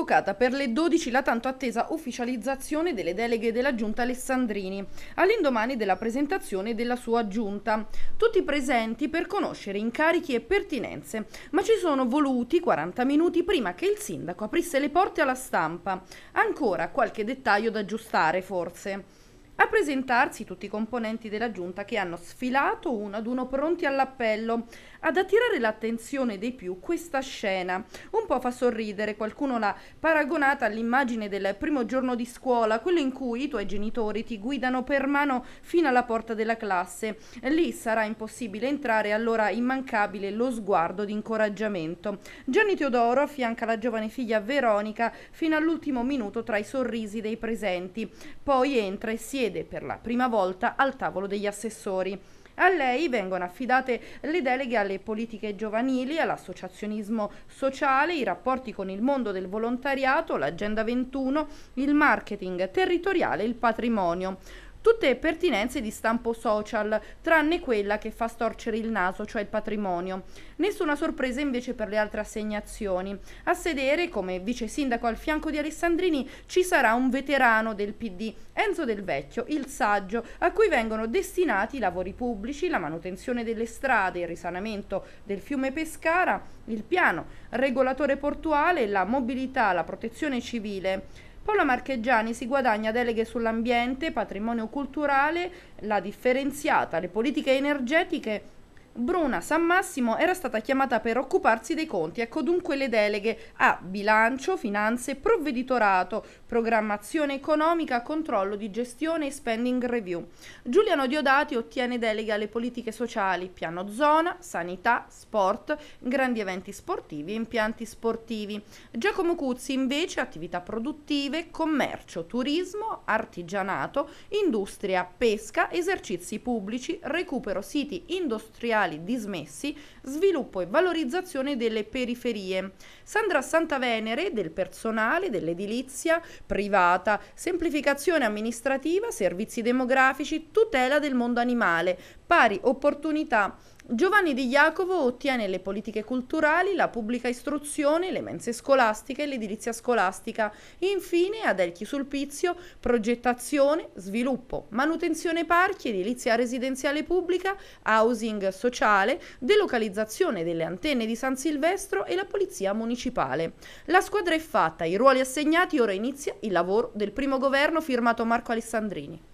convocata per le 12 la tanto attesa ufficializzazione delle deleghe della giunta Alessandrini, all'indomani della presentazione della sua giunta. Tutti presenti per conoscere incarichi e pertinenze, ma ci sono voluti 40 minuti prima che il sindaco aprisse le porte alla stampa. Ancora qualche dettaglio da aggiustare, forse. A presentarsi tutti i componenti della giunta che hanno sfilato uno ad uno pronti all'appello. Ad attirare l'attenzione dei più questa scena. Un po' fa sorridere, qualcuno l'ha paragonata all'immagine del primo giorno di scuola, quello in cui i tuoi genitori ti guidano per mano fino alla porta della classe. Lì sarà impossibile entrare, allora immancabile lo sguardo di incoraggiamento. Gianni Teodoro affianca la giovane figlia Veronica fino all'ultimo minuto tra i sorrisi dei presenti. Poi entra e siede siede per la prima volta al tavolo degli assessori. A lei vengono affidate le deleghe alle politiche giovanili, all'associazionismo sociale, i rapporti con il mondo del volontariato, l'Agenda 21, il marketing territoriale e il patrimonio. Tutte pertinenze di stampo social, tranne quella che fa storcere il naso, cioè il patrimonio. Nessuna sorpresa invece per le altre assegnazioni. A sedere, come vice sindaco al fianco di Alessandrini, ci sarà un veterano del PD, Enzo Del Vecchio, il saggio, a cui vengono destinati i lavori pubblici, la manutenzione delle strade, il risanamento del fiume Pescara, il piano regolatore portuale, la mobilità, la protezione civile. Paolo Marcheggiani si guadagna deleghe sull'ambiente, patrimonio culturale, la differenziata, le politiche energetiche Bruna San Massimo era stata chiamata per occuparsi dei conti, ecco dunque le deleghe a bilancio, finanze, provveditorato, programmazione economica, controllo di gestione e spending review. Giuliano Diodati ottiene delega alle politiche sociali, piano zona, sanità, sport, grandi eventi sportivi e impianti sportivi. Giacomo Cuzzi invece attività produttive, commercio, turismo, artigianato, industria, pesca, esercizi pubblici, recupero siti industriali industriali dismessi, sviluppo e valorizzazione delle periferie. Sandra Santavenere del personale, dell'edilizia privata, semplificazione amministrativa, servizi demografici, tutela del mondo animale, pari opportunità Giovanni di Jacopo ottiene le politiche culturali, la pubblica istruzione, le mense scolastiche e l'edilizia scolastica. Infine, ad Elchi Sulpizio, progettazione, sviluppo, manutenzione parchi, edilizia residenziale pubblica, housing sociale, delocalizzazione delle antenne di San Silvestro e la polizia municipale. La squadra è fatta, i ruoli assegnati, ora inizia il lavoro del primo governo firmato Marco Alessandrini.